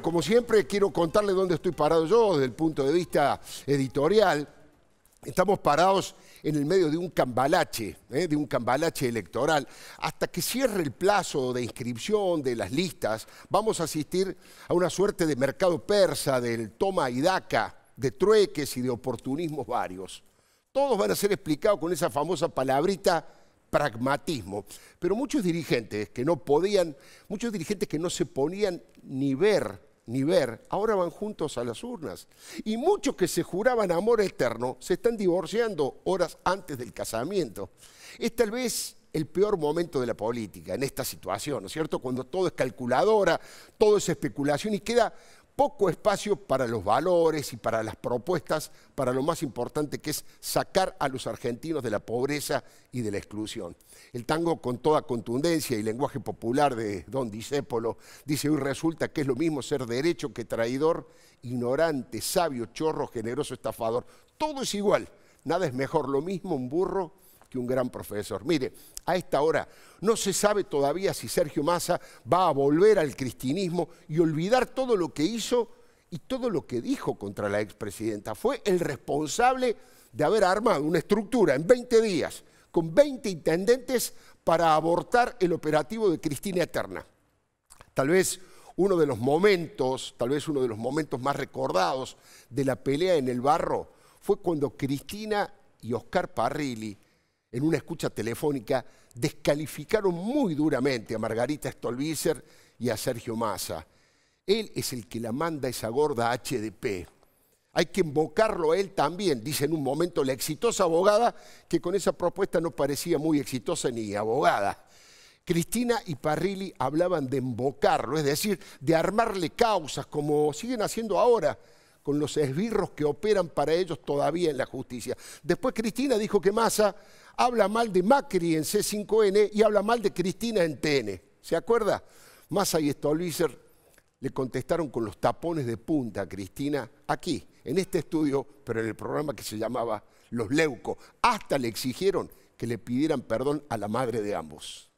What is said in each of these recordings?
Como siempre, quiero contarles dónde estoy parado yo desde el punto de vista editorial. Estamos parados en el medio de un cambalache, ¿eh? de un cambalache electoral. Hasta que cierre el plazo de inscripción de las listas, vamos a asistir a una suerte de mercado persa, del toma y daca, de trueques y de oportunismos varios. Todos van a ser explicados con esa famosa palabrita pragmatismo, pero muchos dirigentes que no podían, muchos dirigentes que no se ponían ni ver, ni ver, ahora van juntos a las urnas. Y muchos que se juraban amor eterno se están divorciando horas antes del casamiento. Es tal vez el peor momento de la política en esta situación, ¿no es cierto? Cuando todo es calculadora, todo es especulación y queda poco espacio para los valores y para las propuestas, para lo más importante que es sacar a los argentinos de la pobreza y de la exclusión. El tango con toda contundencia y lenguaje popular de Don Discépolo dice hoy resulta que es lo mismo ser derecho que traidor, ignorante, sabio, chorro, generoso, estafador. Todo es igual, nada es mejor, lo mismo un burro que un gran profesor. Mire, a esta hora no se sabe todavía si Sergio Massa va a volver al cristinismo y olvidar todo lo que hizo y todo lo que dijo contra la expresidenta. Fue el responsable de haber armado una estructura en 20 días con 20 intendentes para abortar el operativo de Cristina Eterna. Tal vez uno de los momentos, tal vez uno de los momentos más recordados de la pelea en el barro fue cuando Cristina y Oscar Parrilli en una escucha telefónica, descalificaron muy duramente a Margarita Stolbizer y a Sergio Massa. Él es el que la manda esa gorda HDP. Hay que invocarlo a él también, dice en un momento la exitosa abogada, que con esa propuesta no parecía muy exitosa ni abogada. Cristina y Parrilli hablaban de embocarlo, es decir, de armarle causas, como siguen haciendo ahora con los esbirros que operan para ellos todavía en la justicia. Después Cristina dijo que Massa habla mal de Macri en C5N y habla mal de Cristina en TN. ¿Se acuerda? Massa y Stolbizer le contestaron con los tapones de punta a Cristina aquí, en este estudio, pero en el programa que se llamaba Los Leuco. Hasta le exigieron que le pidieran perdón a la madre de ambos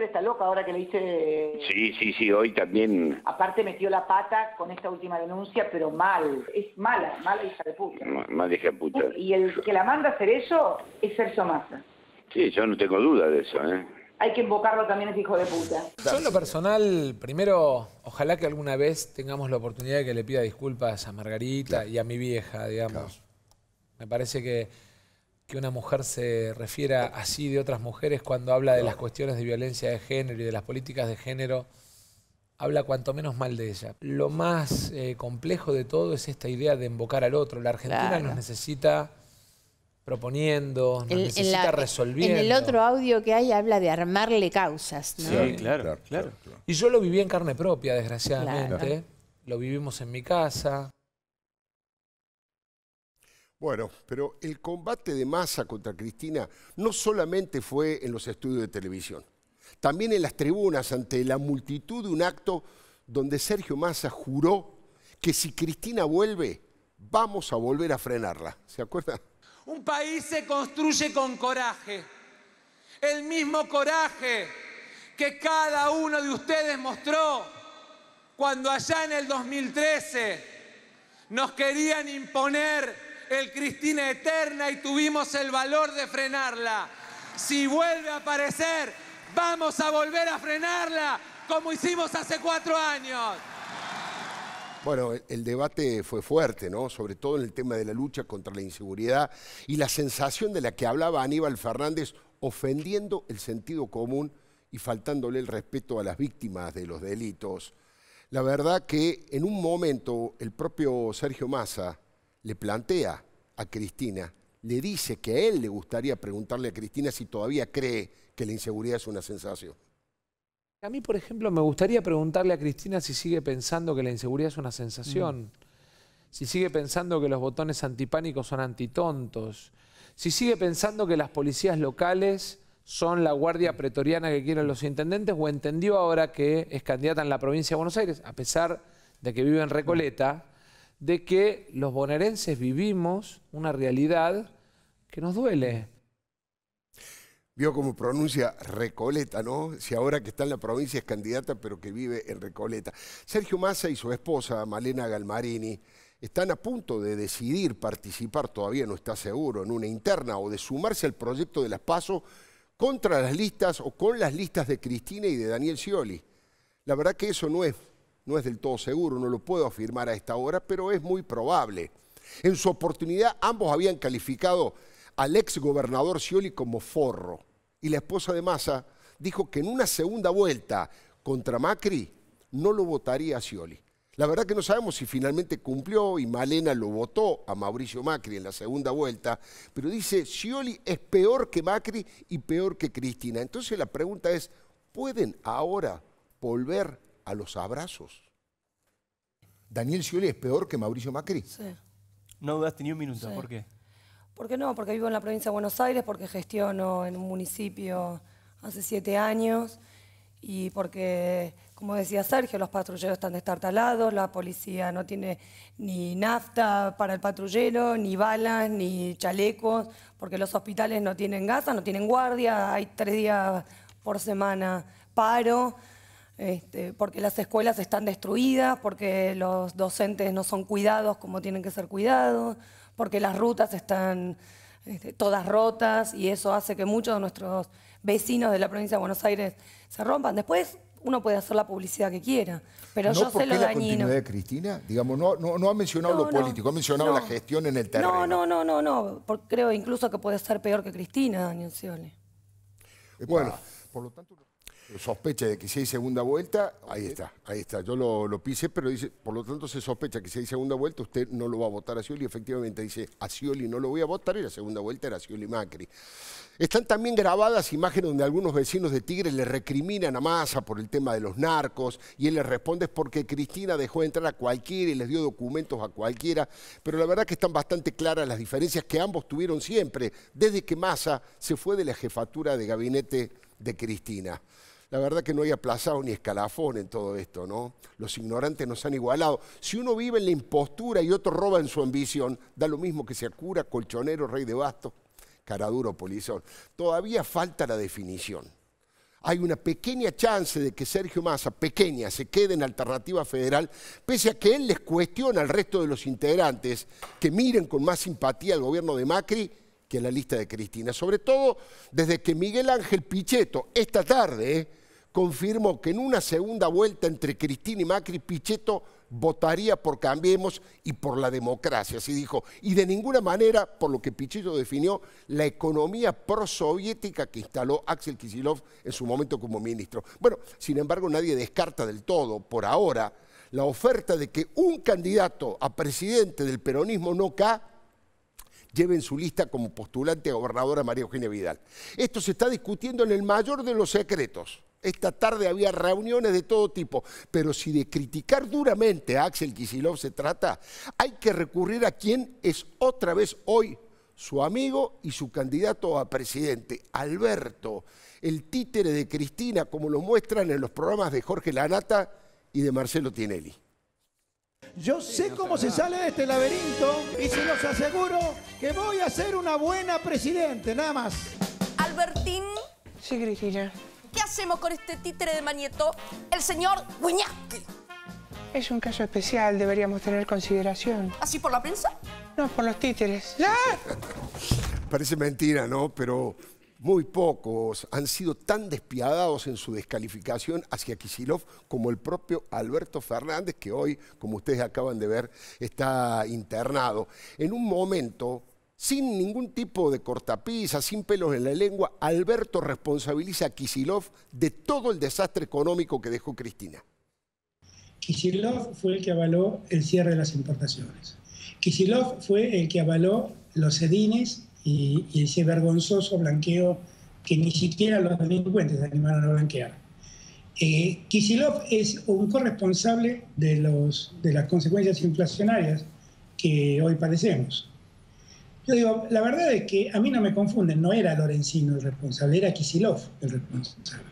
está loca ahora que le dice... Sí, sí, sí, hoy también. Aparte metió la pata con esta última denuncia, pero mal. Es mala, mala hija de puta. mala hija de puta. Y el que la manda a hacer eso es Sergio Massa. Sí, yo no tengo duda de eso, ¿eh? Hay que invocarlo también ese hijo de puta. Yo en lo personal, primero, ojalá que alguna vez tengamos la oportunidad de que le pida disculpas a Margarita y a mi vieja, digamos. Me parece que que una mujer se refiera así de otras mujeres cuando habla de las cuestiones de violencia de género y de las políticas de género, habla cuanto menos mal de ella. Lo más eh, complejo de todo es esta idea de invocar al otro. La Argentina nos necesita proponiendo, nos necesita resolviendo. En el otro audio que hay habla de armarle causas, ¿no? Sí, claro, claro, Y yo lo viví en carne propia, desgraciadamente. Lo vivimos en mi casa. Bueno, pero el combate de masa contra Cristina no solamente fue en los estudios de televisión, también en las tribunas ante la multitud de un acto donde Sergio Massa juró que si Cristina vuelve, vamos a volver a frenarla. ¿Se acuerdan? Un país se construye con coraje, el mismo coraje que cada uno de ustedes mostró cuando allá en el 2013 nos querían imponer el Cristina Eterna y tuvimos el valor de frenarla. Si vuelve a aparecer, vamos a volver a frenarla como hicimos hace cuatro años. Bueno, el debate fue fuerte, ¿no? Sobre todo en el tema de la lucha contra la inseguridad y la sensación de la que hablaba Aníbal Fernández ofendiendo el sentido común y faltándole el respeto a las víctimas de los delitos. La verdad que en un momento el propio Sergio Massa, le plantea a Cristina, le dice que a él le gustaría preguntarle a Cristina si todavía cree que la inseguridad es una sensación. A mí, por ejemplo, me gustaría preguntarle a Cristina si sigue pensando que la inseguridad es una sensación, mm. si sigue pensando que los botones antipánicos son antitontos, si sigue pensando que las policías locales son la guardia pretoriana que quieren los intendentes o entendió ahora que es candidata en la provincia de Buenos Aires, a pesar de que vive en Recoleta, de que los bonaerenses vivimos una realidad que nos duele. Vio cómo pronuncia Recoleta, ¿no? Si ahora que está en la provincia es candidata, pero que vive en Recoleta. Sergio Massa y su esposa, Malena Galmarini, están a punto de decidir participar, todavía no está seguro, en una interna o de sumarse al proyecto de las PASO contra las listas o con las listas de Cristina y de Daniel Scioli. La verdad que eso no es no es del todo seguro, no lo puedo afirmar a esta hora, pero es muy probable. En su oportunidad ambos habían calificado al ex gobernador como forro y la esposa de Massa dijo que en una segunda vuelta contra Macri no lo votaría a Scioli. La verdad que no sabemos si finalmente cumplió y Malena lo votó a Mauricio Macri en la segunda vuelta, pero dice Scioli es peor que Macri y peor que Cristina. Entonces la pregunta es, ¿pueden ahora volver a los abrazos. Daniel Scioli es peor que Mauricio Macri. Sí. No dudaste ni un minuto, ¿por qué? porque no? Porque vivo en la provincia de Buenos Aires, porque gestiono en un municipio hace siete años y porque, como decía Sergio, los patrulleros están destartalados, la policía no tiene ni nafta para el patrullero, ni balas, ni chalecos, porque los hospitales no tienen gasa, no tienen guardia, hay tres días por semana paro. Este, porque las escuelas están destruidas, porque los docentes no son cuidados como tienen que ser cuidados, porque las rutas están este, todas rotas y eso hace que muchos de nuestros vecinos de la provincia de Buenos Aires se rompan. Después uno puede hacer la publicidad que quiera, pero yo sé lo la dañino. de Cristina? Digamos, no, no, ha mencionado lo político, ha mencionado la gestión en el terreno. No, no, no, no, no. creo incluso que puede ser peor que Cristina, Daniel Scioli. Bueno, por lo tanto sospecha de que si hay segunda vuelta, ahí está, ahí está. Yo lo, pise, pero dice, por lo tanto se sospecha que si hay segunda vuelta, usted no lo va a votar a Scioli. Efectivamente dice, a Scioli no lo voy a votar y la segunda vuelta era Scioli Macri. Están también grabadas imágenes donde algunos vecinos de Tigre le recriminan a Massa por el tema de los narcos y él le responde es porque Cristina dejó de entrar a cualquiera y les dio documentos a cualquiera, pero la verdad que están bastante claras las diferencias que ambos tuvieron siempre desde que Massa se fue de la jefatura de gabinete de Cristina. La verdad que no hay aplazado ni escalafón en todo esto, ¿no? Los ignorantes nos han igualado. Si uno vive en la impostura y otro roba en su ambición, da lo mismo que sea cura, colchonero, rey de bastos, caraduro, polizón. Todavía falta la definición. Hay una pequeña chance de que Sergio Massa, pequeña, se quede en alternativa federal, pese a que él les cuestiona al resto de los integrantes que miren con más simpatía al gobierno de Macri que a la lista de Cristina, sobre todo desde que Miguel Ángel Pichetto esta tarde confirmó que en una segunda vuelta entre Cristina y Macri, Pichetto votaría por Cambiemos y por la democracia, así dijo. Y de ninguna manera, por lo que Pichetto definió, la economía prosoviética que instaló Axel Kisilov en su momento como ministro. Bueno, sin embargo, nadie descarta del todo, por ahora, la oferta de que un candidato a presidente del peronismo no cae, lleven su lista como postulante a gobernadora María Eugenia Vidal. Esto se está discutiendo en el mayor de los secretos. Esta tarde había reuniones de todo tipo, pero si de criticar duramente a Axel Kisilov se trata, hay que recurrir a quien es otra vez hoy su amigo y su candidato a presidente, Alberto, el títere de Cristina, como lo muestran en los programas de Jorge Lanata y de Marcelo Tinelli. Yo sé cómo se sale de este laberinto y se los aseguro que voy a ser una buena presidente, nada más. Albertín. Sí, Cristina. ¿Qué hacemos con este títere de manieto? El señor Guiñaski. Es un caso especial, deberíamos tener consideración. ¿Así por la prensa? No, por los títeres. ¿Ya? Parece mentira, ¿no? Pero muy pocos han sido tan despiadados en su descalificación hacia Kisilov como el propio Alberto Fernández, que hoy, como ustedes acaban de ver, está internado. En un momento, sin ningún tipo de cortapisa, sin pelos en la lengua, Alberto responsabiliza a Kisilov de todo el desastre económico que dejó Cristina. Kisilov fue el que avaló el cierre de las importaciones. Kisilov fue el que avaló los sedines y, ese vergonzoso blanqueo que ni siquiera los delincuentes animaron a blanquear. Eh, Kisilov es un corresponsable de, los, de las consecuencias inflacionarias que hoy padecemos. Yo digo, la verdad es que a mí no me confunden, no era Lorenzino el responsable, era Kisilov el responsable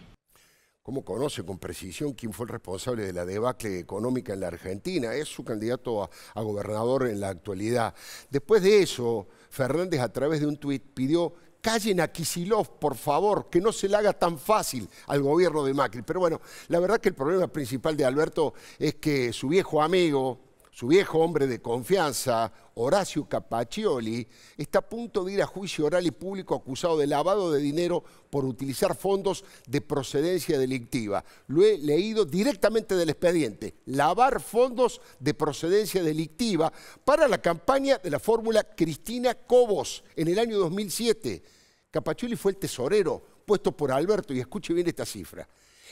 cómo conoce con precisión quién fue el responsable de la debacle económica en la Argentina. Es su candidato a, gobernador en la actualidad. Después de eso, Fernández a través de un tuit pidió callen a Kisilov, por favor, que no se le haga tan fácil al gobierno de Macri. Pero bueno, la verdad que el problema principal de Alberto es que su viejo amigo, su viejo hombre de confianza, Horacio Capaccioli, está a punto de ir a juicio oral y público acusado de lavado de dinero por utilizar fondos de procedencia delictiva. Lo he leído directamente del expediente, lavar fondos de procedencia delictiva para la campaña de la fórmula Cristina Cobos en el año 2007. Capaccioli fue el tesorero puesto por Alberto y escuche bien esta cifra.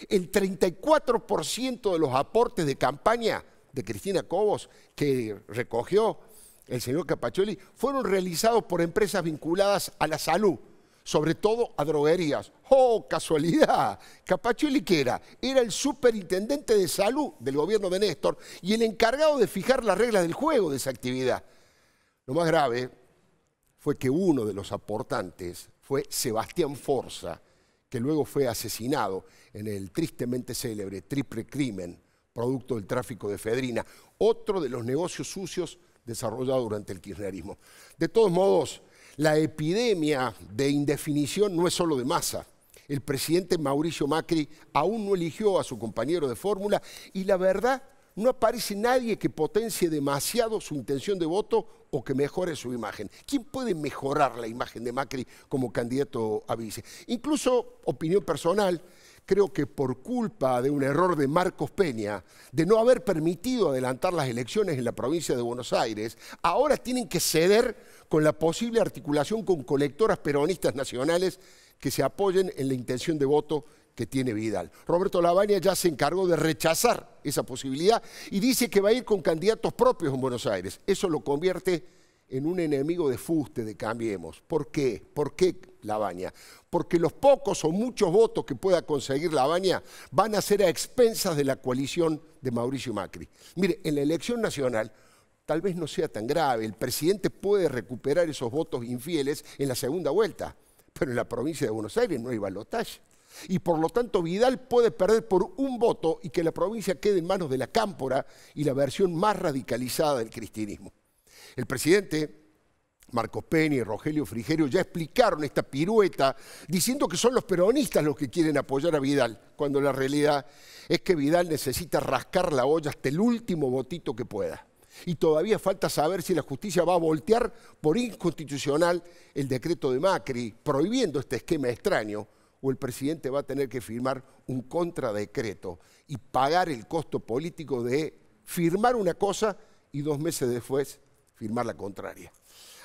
El 34% de los aportes de campaña de Cristina Cobos que recogió el señor Capacholi fueron realizados por empresas vinculadas a la salud, sobre todo a droguerías. ¡Oh, casualidad! Capacholi que era, era el superintendente de salud del gobierno de Néstor y el encargado de fijar las reglas del juego de esa actividad. Lo más grave fue que uno de los aportantes fue Sebastián Forza, que luego fue asesinado en el tristemente célebre triple crimen producto del tráfico de efedrina, otro de los negocios sucios desarrollado durante el kirchnerismo. De todos modos, la epidemia de indefinición no es solo de masa. El presidente Mauricio Macri aún no eligió a su compañero de fórmula y la verdad no aparece nadie que potencie demasiado su intención de voto o que mejore su imagen. ¿Quién puede mejorar la imagen de Macri como candidato a vice? Incluso, opinión personal, creo que por culpa de un error de Marcos Peña, de no haber permitido adelantar las elecciones en la provincia de Buenos Aires, ahora tienen que ceder con la posible articulación con colectoras peronistas nacionales que se apoyen en la intención de voto que tiene Vidal. Roberto Lavagna ya se encargó de rechazar esa posibilidad y dice que va a ir con candidatos propios en Buenos Aires. Eso lo convierte en un enemigo de fuste de Cambiemos. ¿Por qué? ¿Por qué la baña, porque los pocos o muchos votos que pueda conseguir la baña van a ser a expensas de la coalición de Mauricio Macri. Mire, en la elección nacional tal vez no sea tan grave, el presidente puede recuperar esos votos infieles en la segunda vuelta, pero en la provincia de Buenos Aires no hay balotaje. Y por lo tanto Vidal puede perder por un voto y que la provincia quede en manos de la cámpora y la versión más radicalizada del cristianismo. El presidente Marcos Peña y Rogelio Frigerio ya explicaron esta pirueta diciendo que son los peronistas los que quieren apoyar a Vidal, cuando la realidad es que Vidal necesita rascar la olla hasta el último botito que pueda. Y todavía falta saber si la justicia va a voltear por inconstitucional el decreto de Macri prohibiendo este esquema extraño o el presidente va a tener que firmar un contradecreto y pagar el costo político de firmar una cosa y dos meses después firmar la contraria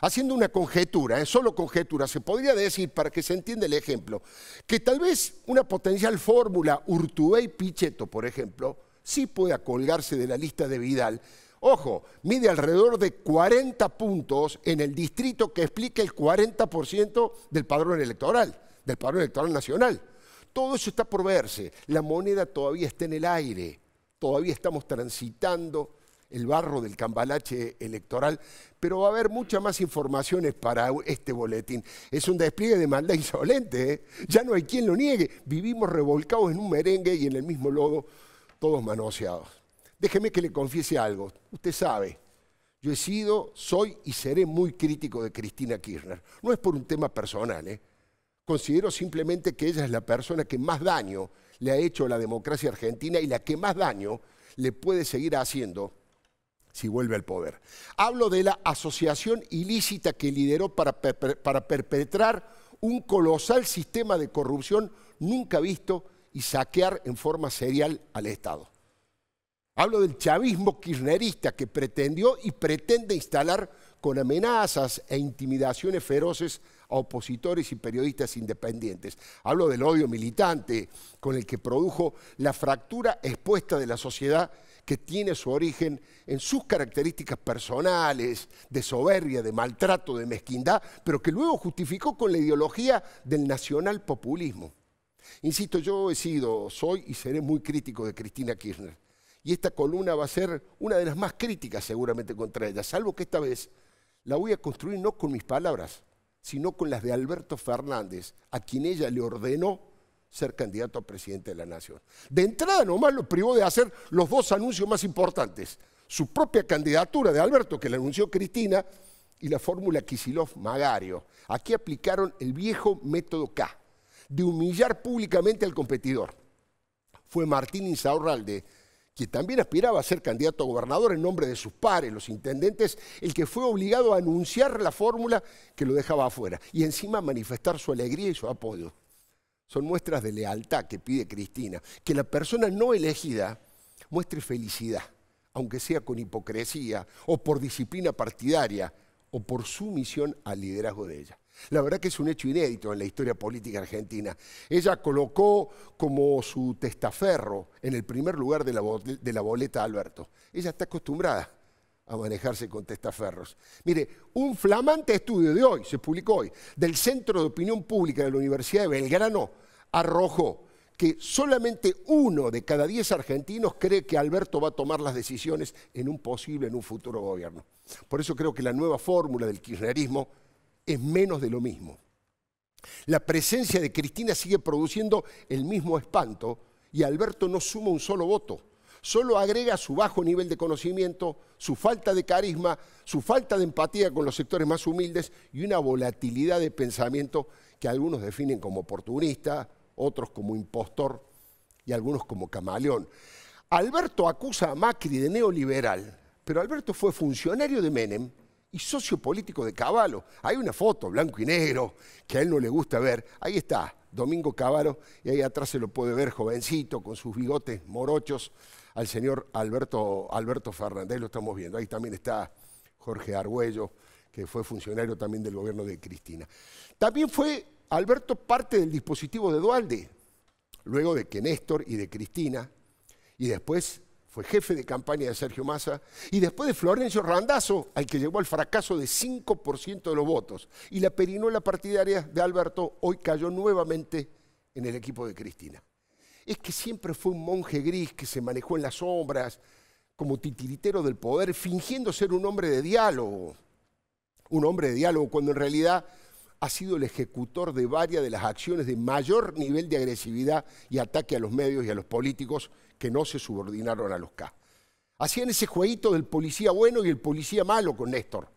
haciendo una conjetura, es eh, solo conjetura, se podría decir, para que se entienda el ejemplo, que tal vez una potencial fórmula Urtubey Pichetto, por ejemplo, sí pueda colgarse de la lista de Vidal. Ojo, mide alrededor de 40 puntos en el distrito que explica el 40% del padrón electoral, del padrón electoral nacional. Todo eso está por verse. La moneda todavía está en el aire. Todavía estamos transitando el barro del cambalache electoral, pero va a haber muchas más informaciones para este boletín. Es un despliegue de maldad insolente, ¿eh? ya no hay quien lo niegue. Vivimos revolcados en un merengue y en el mismo lodo, todos manoseados. Déjeme que le confiese algo. Usted sabe, yo he sido, soy y seré muy crítico de Cristina Kirchner. No es por un tema personal, ¿eh? Considero simplemente que ella es la persona que más daño le ha hecho a la democracia argentina y la que más daño le puede seguir haciendo si vuelve al poder. Hablo de la asociación ilícita que lideró para, para perpetrar un colosal sistema de corrupción nunca visto y saquear en forma serial al Estado. Hablo del chavismo kirchnerista que pretendió y pretende instalar con amenazas e intimidaciones feroces a opositores y periodistas independientes. Hablo del odio militante con el que produjo la fractura expuesta de la sociedad que tiene su origen en sus características personales, de soberbia, de maltrato, de mezquindad, pero que luego justificó con la ideología del nacional populismo. Insisto, yo he sido, soy y seré muy crítico de Cristina Kirchner. Y esta columna va a ser una de las más críticas seguramente contra ella, salvo que esta vez la voy a construir no con mis palabras, sino con las de Alberto Fernández, a quien ella le ordenó ser candidato a presidente de la nación. De entrada nomás lo privó de hacer los dos anuncios más importantes, su propia candidatura de Alberto, que le anunció Cristina, y la fórmula Kisilov-Magario. Aquí aplicaron el viejo método K, de humillar públicamente al competidor. Fue Martín Insaurralde, que también aspiraba a ser candidato a gobernador en nombre de sus pares, los intendentes, el que fue obligado a anunciar la fórmula que lo dejaba afuera y encima manifestar su alegría y su apoyo. Son muestras de lealtad que pide Cristina, que la persona no elegida muestre felicidad, aunque sea con hipocresía o por disciplina partidaria o por sumisión al liderazgo de ella. La verdad que es un hecho inédito en la historia política argentina. Ella colocó como su testaferro en el primer lugar de la, boleta a Alberto. Ella está acostumbrada a manejarse con testaferros. Mire, un flamante estudio de hoy, se publicó hoy, del Centro de Opinión Pública de la Universidad de Belgrano, arrojó que solamente uno de cada diez argentinos cree que Alberto va a tomar las decisiones en un posible, en un futuro gobierno. Por eso creo que la nueva fórmula del kirchnerismo es menos de lo mismo. La presencia de Cristina sigue produciendo el mismo espanto y Alberto no suma un solo voto solo agrega su bajo nivel de conocimiento, su falta de carisma, su falta de empatía con los sectores más humildes y una volatilidad de pensamiento que algunos definen como oportunista, otros como impostor y algunos como camaleón. Alberto acusa a Macri de neoliberal, pero Alberto fue funcionario de Menem y socio político de Cavallo. Hay una foto, blanco y negro, que a él no le gusta ver. Ahí está, Domingo Cavallo, y ahí atrás se lo puede ver jovencito, con sus bigotes morochos al señor Alberto, Alberto Fernández, lo estamos viendo. Ahí también está Jorge Arguello, que fue funcionario también del gobierno de Cristina. También fue Alberto parte del dispositivo de Dualde, luego de que Néstor y de Cristina, y después fue jefe de campaña de Sergio Massa, y después de Florencio Randazzo, al que llegó al fracaso de 5% de los votos. Y la perinola partidaria de Alberto hoy cayó nuevamente en el equipo de Cristina es que siempre fue un monje gris que se manejó en las sombras, como titiritero del poder, fingiendo ser un hombre de diálogo. Un hombre de diálogo cuando en realidad ha sido el ejecutor de varias de las acciones de mayor nivel de agresividad y ataque a los medios y a los políticos que no se subordinaron a los K. Hacían ese jueguito del policía bueno y el policía malo con Néstor.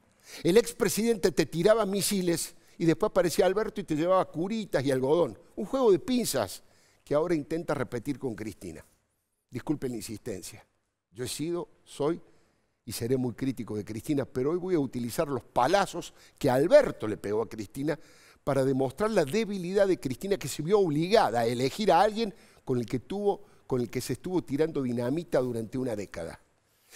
El expresidente te tiraba misiles y después aparecía Alberto y te llevaba curitas y algodón. Un juego de pinzas que ahora intenta repetir con Cristina. Disculpen la insistencia. Yo he sido, soy y seré muy crítico de Cristina, pero hoy voy a utilizar los palazos que Alberto le pegó a Cristina para demostrar la debilidad de Cristina que se vio obligada a elegir a alguien con el que tuvo, con el que se estuvo tirando dinamita durante una década.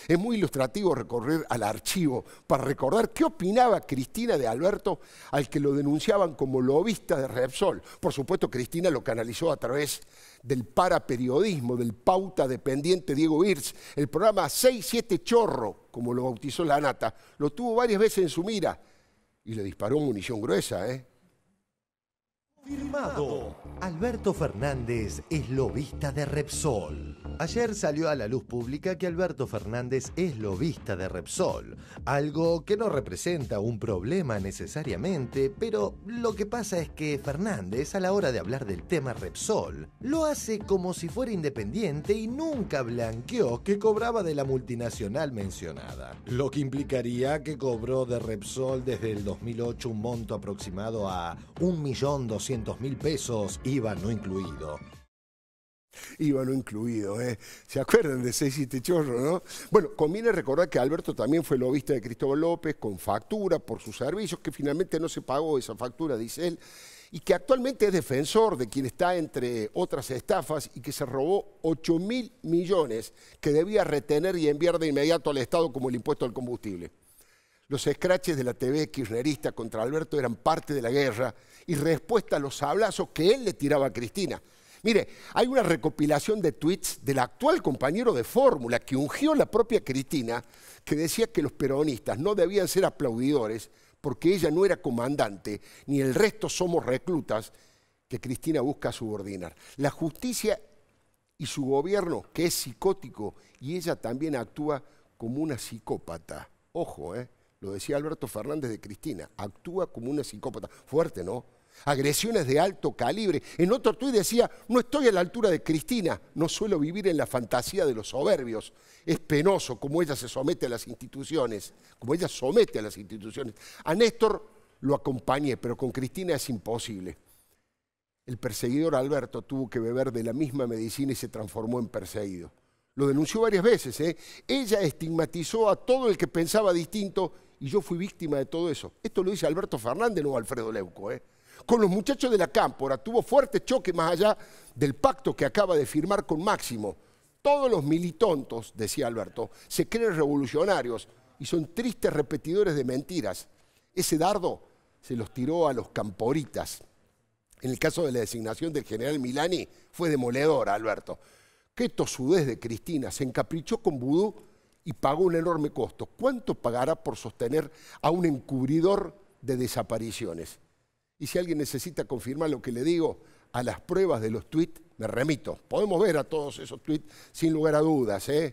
Es muy ilustrativo recorrer al archivo para recordar qué opinaba Cristina de Alberto al que lo denunciaban como lobista de Repsol. Por supuesto, Cristina lo canalizó a través del paraperiodismo, del pauta dependiente Diego Irz. El programa 6-7 Chorro, como lo bautizó la nata, lo tuvo varias veces en su mira y le disparó munición gruesa, ¿eh? Alberto Fernández es lobista de Repsol. Ayer salió a la luz pública que Alberto Fernández es lobista de Repsol, algo que no representa un problema necesariamente, pero lo que pasa es que Fernández a la hora de hablar del tema Repsol lo hace como si fuera independiente y nunca blanqueó que cobraba de la multinacional mencionada, lo que implicaría que cobró de Repsol desde el 2008 un monto aproximado a 1.200.000 400 mil pesos, IVA no incluido. IVA no incluido, ¿eh? ¿Se acuerdan de 6 y chorro, no? Bueno, conviene recordar que Alberto también fue lobista de Cristóbal López con factura por sus servicios, que finalmente no se pagó esa factura, dice él, y que actualmente es defensor de quien está entre otras estafas y que se robó 8 mil millones que debía retener y enviar de inmediato al Estado como el impuesto al combustible. Los escraches de la TV kirchnerista contra Alberto eran parte de la guerra y respuesta a los sablazos que él le tiraba a Cristina. Mire, hay una recopilación de tweets del actual compañero de fórmula que ungió la propia Cristina, que decía que los peronistas no debían ser aplaudidores porque ella no era comandante, ni el resto somos reclutas que Cristina busca subordinar. La justicia y su gobierno, que es psicótico, y ella también actúa como una psicópata. Ojo, ¿eh? lo decía Alberto Fernández de Cristina, actúa como una psicópata. Fuerte, ¿no? Agresiones de alto calibre. En otro tuit decía, no estoy a la altura de Cristina, no suelo vivir en la fantasía de los soberbios. Es penoso como ella se somete a las instituciones, como ella somete a las instituciones. A Néstor lo acompañé, pero con Cristina es imposible. El perseguidor Alberto tuvo que beber de la misma medicina y se transformó en perseguido. Lo denunció varias veces. ¿eh? Ella estigmatizó a todo el que pensaba distinto y yo fui víctima de todo eso. Esto lo dice Alberto Fernández, no Alfredo Leuco. ¿eh? Con los muchachos de la Cámpora tuvo fuerte choque más allá del pacto que acaba de firmar con Máximo. Todos los militontos, decía Alberto, se creen revolucionarios y son tristes repetidores de mentiras. Ese dardo se los tiró a los camporitas. En el caso de la designación del general Milani, fue demoledora, Alberto. Qué tosudez de Cristina, se encaprichó con Vudú y pagó un enorme costo. ¿Cuánto pagará por sostener a un encubridor de desapariciones? Y si alguien necesita confirmar lo que le digo, a las pruebas de los tweets me remito. Podemos ver a todos esos tweets sin lugar a dudas. ¿eh?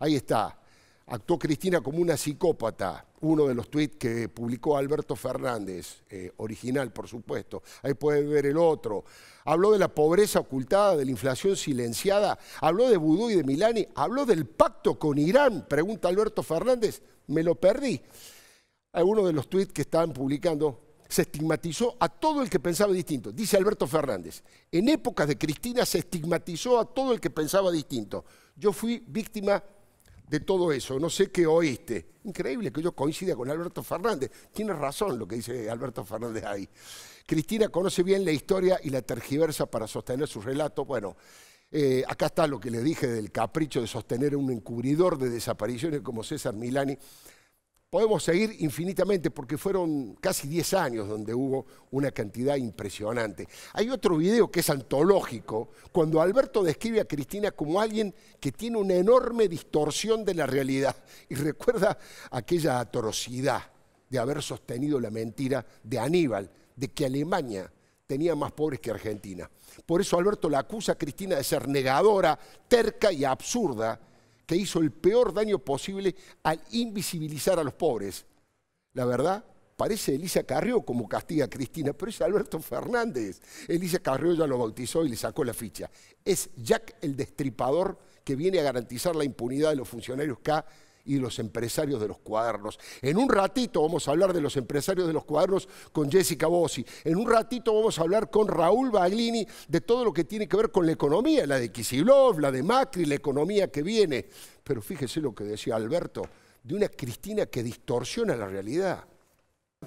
Ahí está. Actuó Cristina como una psicópata uno de los tweets que publicó Alberto Fernández, eh, original por supuesto, ahí pueden ver el otro. Habló de la pobreza ocultada, de la inflación silenciada, habló de Vudú y de Milani, habló del pacto con Irán, pregunta Alberto Fernández, me lo perdí. Uno de los tweets que estaban publicando se estigmatizó a todo el que pensaba distinto. Dice Alberto Fernández, en épocas de Cristina se estigmatizó a todo el que pensaba distinto. Yo fui víctima de todo eso. No sé qué oíste. Increíble que yo coincida con Alberto Fernández. Tiene razón lo que dice Alberto Fernández ahí. Cristina conoce bien la historia y la tergiversa para sostener su relato. Bueno, eh, acá está lo que le dije del capricho de sostener un encubridor de desapariciones como César Milani Podemos seguir infinitamente porque fueron casi 10 años donde hubo una cantidad impresionante. Hay otro video que es antológico, cuando Alberto describe a Cristina como alguien que tiene una enorme distorsión de la realidad y recuerda aquella atrocidad de haber sostenido la mentira de Aníbal, de que Alemania tenía más pobres que Argentina. Por eso Alberto la acusa a Cristina de ser negadora, terca y absurda que hizo el peor daño posible al invisibilizar a los pobres. La verdad, parece Elisa Carrió como castiga a Cristina, pero es Alberto Fernández. Elisa Carrió ya lo bautizó y le sacó la ficha. Es Jack el Destripador que viene a garantizar la impunidad de los funcionarios K y los empresarios de los cuadernos. En un ratito vamos a hablar de los empresarios de los cuadernos con Jessica Bossi. En un ratito vamos a hablar con Raúl Baglini de todo lo que tiene que ver con la economía, la de Kisilov, la de Macri, la economía que viene. Pero fíjese lo que decía Alberto, de una Cristina que distorsiona la realidad.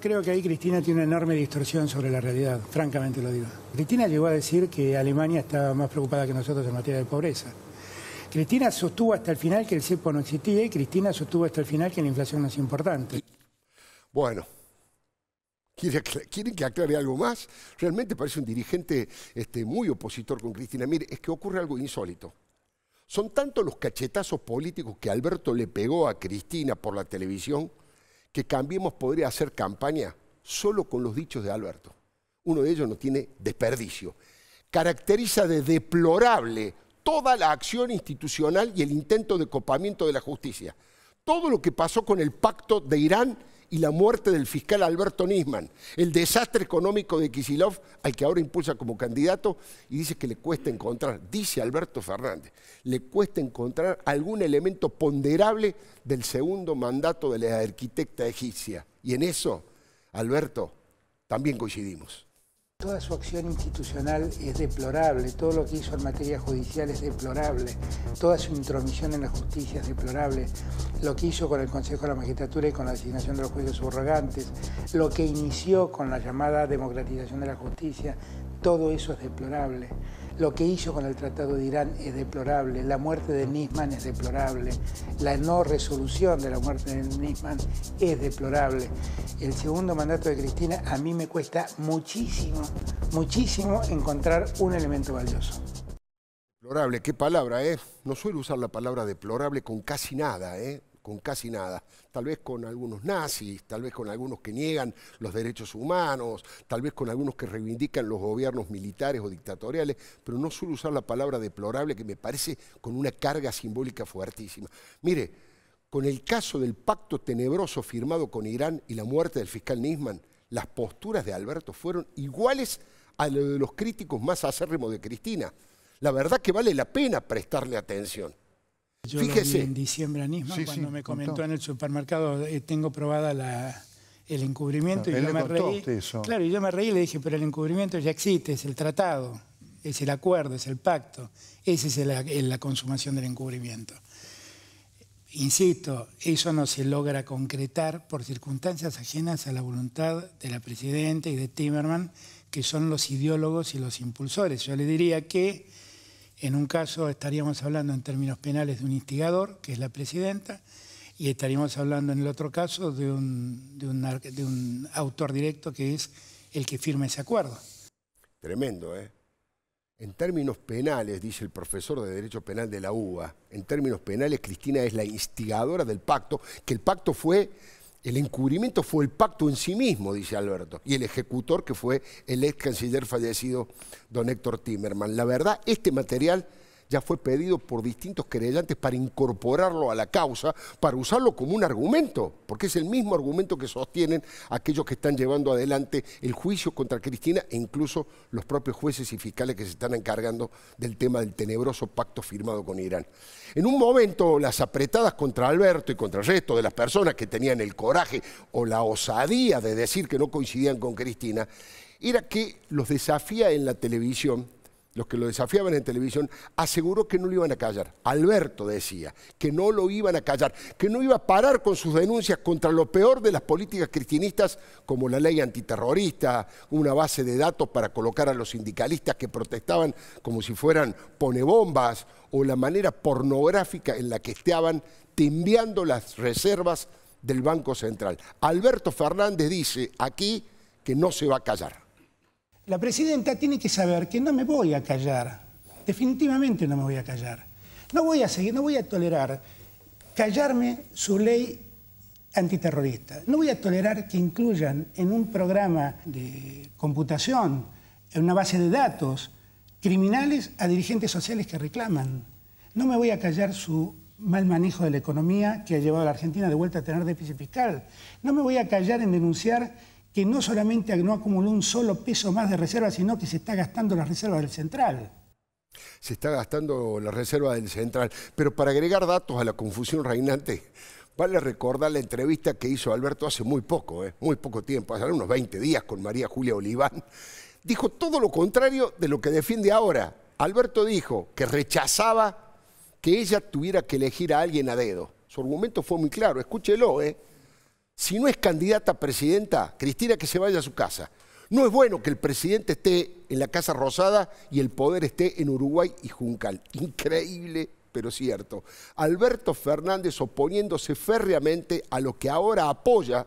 Creo que ahí Cristina tiene una enorme distorsión sobre la realidad, francamente lo digo. Cristina llegó a decir que Alemania estaba más preocupada que nosotros en materia de pobreza. Cristina sostuvo hasta el final que el cepo no existía y Cristina sostuvo hasta el final que la inflación no es importante. Bueno, ¿Quieren que aclare algo más? Realmente parece un dirigente este, muy opositor con Cristina. Mire, es que ocurre algo insólito. Son tantos los cachetazos políticos que Alberto le pegó a Cristina por la televisión que Cambiemos podría hacer campaña solo con los dichos de Alberto. Uno de ellos no tiene desperdicio. Caracteriza de deplorable toda la acción institucional y el intento de copamiento de la justicia. Todo lo que pasó con el pacto de Irán y la muerte del fiscal Alberto Nisman, el desastre económico de Kisilov, al que ahora impulsa como candidato, y dice que le cuesta encontrar, dice Alberto Fernández, le cuesta encontrar algún elemento ponderable del segundo mandato de la arquitecta egipcia. Y en eso, Alberto, también coincidimos. Toda su acción institucional es deplorable, todo lo que hizo en materia judicial es deplorable, toda su intromisión en la justicia es deplorable, lo que hizo con el Consejo de la Magistratura y con la designación de los jueces subrogantes, lo que inició con la llamada democratización de la justicia, todo eso es deplorable. Lo que hizo con el Tratado de Irán es deplorable, la muerte de Nisman es deplorable, la no resolución de la muerte de Nisman es deplorable. El segundo mandato de Cristina a mí me cuesta muchísimo, muchísimo encontrar un elemento valioso. Deplorable, qué palabra, ¿eh? No suelo usar la palabra deplorable con casi nada, ¿eh? con casi nada, tal vez con algunos nazis, tal vez con algunos que niegan los derechos humanos, tal vez con algunos que reivindican los gobiernos militares o dictatoriales, pero no suelo usar la palabra deplorable que me parece con una carga simbólica fuertísima. Mire, con el caso del pacto tenebroso firmado con Irán y la muerte del fiscal Nisman, las posturas de Alberto fueron iguales a las de los críticos más acérrimos de Cristina. La verdad que vale la pena prestarle atención. Yo Fíjese. en diciembre mismo, cuando me comentó en el supermercado, eh, tengo probada la, el encubrimiento. y yo me reí. Claro, y yo me reí y le dije, pero el encubrimiento ya existe, es el tratado, es el acuerdo, es el pacto. Esa es la consumación del encubrimiento. Insisto, eso no se logra concretar por circunstancias ajenas a la voluntad de la Presidenta y de Timerman, que son los ideólogos y los impulsores. Yo le diría que en un caso estaríamos hablando en términos penales de un instigador, que es la presidenta, y estaríamos hablando en el otro caso de un, autor directo que es el que firma ese acuerdo. Tremendo, ¿eh? En términos penales, dice el profesor de Derecho Penal de la UBA, en términos penales Cristina es la instigadora del pacto, que el pacto fue el encubrimiento fue el pacto en sí mismo, dice Alberto, y el ejecutor que fue el ex canciller fallecido, don Héctor Timerman. La verdad, este material ya fue pedido por distintos creyentes para incorporarlo a la causa, para usarlo como un argumento, porque es el mismo argumento que sostienen aquellos que están llevando adelante el juicio contra Cristina e incluso los propios jueces y fiscales que se están encargando del tema del tenebroso pacto firmado con Irán. En un momento, las apretadas contra Alberto y contra el resto de las personas que tenían el coraje o la osadía de decir que no coincidían con Cristina, era que los desafía en la televisión los que lo desafiaban en televisión, aseguró que no lo iban a callar. Alberto decía que no lo iban a callar, que no iba a parar con sus denuncias contra lo peor de las políticas cristinistas, como la ley antiterrorista, una base de datos para colocar a los sindicalistas que protestaban como si fueran ponebombas, o la manera pornográfica en la que estaban timbiando las reservas del Banco Central. Alberto Fernández dice aquí que no se va a callar. La presidenta tiene que saber que no me voy a callar, definitivamente no me voy a callar. No voy a seguir, no voy a tolerar callarme su ley antiterrorista. No voy a tolerar que incluyan en un programa de computación, en una base de datos, criminales a dirigentes sociales que reclaman. No me voy a callar su mal manejo de la economía que ha llevado a la Argentina de vuelta a tener déficit fiscal. No me voy a callar en denunciar que no solamente no acumuló un solo peso más de reserva, sino que se está gastando las reservas del central. Se está gastando la reserva del central. Pero para agregar datos a la confusión reinante, vale recordar la entrevista que hizo Alberto hace muy poco, eh, muy poco tiempo, hace unos 20 días con María Julia Oliván. Dijo todo lo contrario de lo que defiende ahora. Alberto dijo que rechazaba que ella tuviera que elegir a alguien a dedo. Su argumento fue muy claro, escúchelo, ¿eh? Si no es candidata a presidenta, Cristina que se vaya a su casa. No es bueno que el presidente esté en la Casa Rosada y el poder esté en Uruguay y Juncal. Increíble, pero cierto. Alberto Fernández oponiéndose férreamente a lo que ahora apoya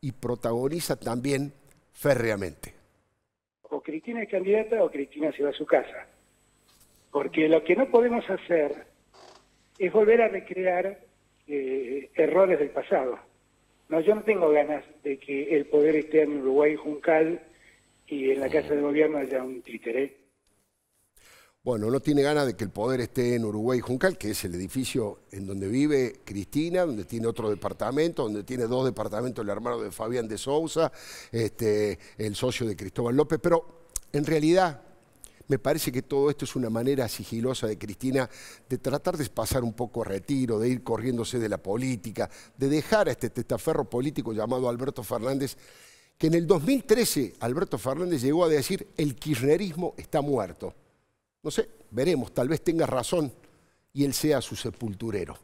y protagoniza también férreamente. O Cristina es candidata o Cristina se va a su casa. Porque lo que no podemos hacer es volver a recrear eh, errores del pasado. No, yo no tengo ganas de que el poder esté en Uruguay, Juncal, y en la ah. Casa de Gobierno haya un títere. Bueno, no tiene ganas de que el poder esté en Uruguay, Juncal, que es el edificio en donde vive Cristina, donde tiene otro departamento, donde tiene dos departamentos el hermano de Fabián de Sousa, este, el socio de Cristóbal López, pero en realidad me parece que todo esto es una manera sigilosa de Cristina de tratar de pasar un poco retiro, de ir corriéndose de la política, de dejar a este testaferro político llamado Alberto Fernández, que en el 2013 Alberto Fernández llegó a decir el kirchnerismo está muerto. No sé, veremos, tal vez tenga razón y él sea su sepulturero.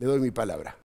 Le doy mi palabra.